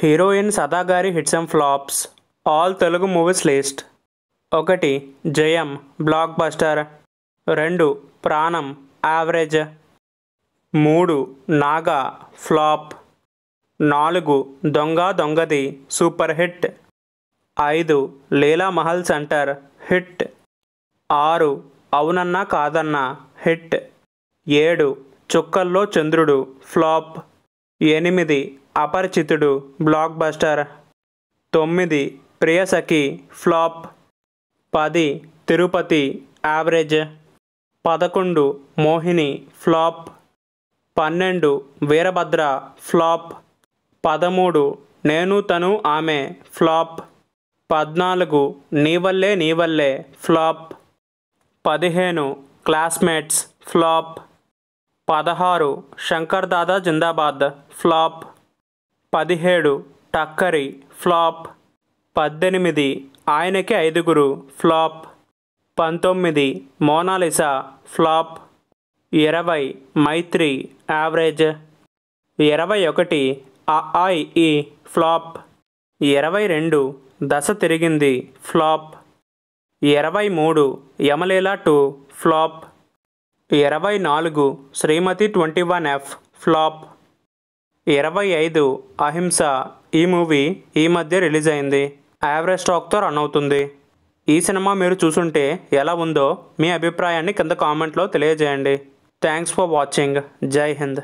heroine సదాగారి hits and flops all Telugu movies list ఒకటి Jayam block buster రెండు ప్రాణం యావరేజ్ మూడు నాగా ఫ్లాప్ నాలుగు దొంగ దొంగది సూపర్ హిట్ ఐదు లీలా మహల్ సెంటర్ హిట్ ఆరు అవునన్నా కాదన్నా హిట్ ఏడు చుక్కల్లో చంద్రుడు ఫ్లాప్ ఎనిమిది అపరిచితుడు బ్లాక్ బస్టర్ తొమ్మిది ప్రియసఖి ఫ్లాప్ పది తిరుపతి యావరేజ్ పదకొండు మోహిని ఫ్లాప్ పన్నెండు వీరభద్ర ఫ్లాప్ పదమూడు నేను తను ఆమె ఫ్లాప్ పద్నాలుగు నీవల్లే నీవల్లే ఫ్లాప్ పదిహేను క్లాస్మేట్స్ ఫ్లాప్ పదహారు శంకర్ దాదా జిందాబాద్ ఫ్లాప్ పదిహేడు టక్కరి ఫ్లాప్ పద్దెనిమిది ఆయనకి ఐదుగురు ఫ్లాప్ పంతొమ్మిది మోనాలిసా ఫ్లాప్ ఇరవై మైత్రి యావరేజ్ ఇరవై ఒకటి ఈ ఫ్లాప్ ఇరవై రెండు దశ తిరిగింది ఫ్లాప్ ఇరవై మూడు యమలీలా టూ ఫ్లాప్ ఇరవై నాలుగు Srimathi twenty one F flop ఇరవై ఐదు అహింస ఈ మూవీ ఈ మధ్య రిలీజ్ అయింది యావరేజ్ స్టాక్తో రన్ అవుతుంది ఈ సినిమా మీరు చూసుంటే ఎలా ఉందో మీ అభిప్రాయాన్ని కింద కామెంట్లో తెలియజేయండి థ్యాంక్స్ ఫర్ వాచింగ్ జై హింద్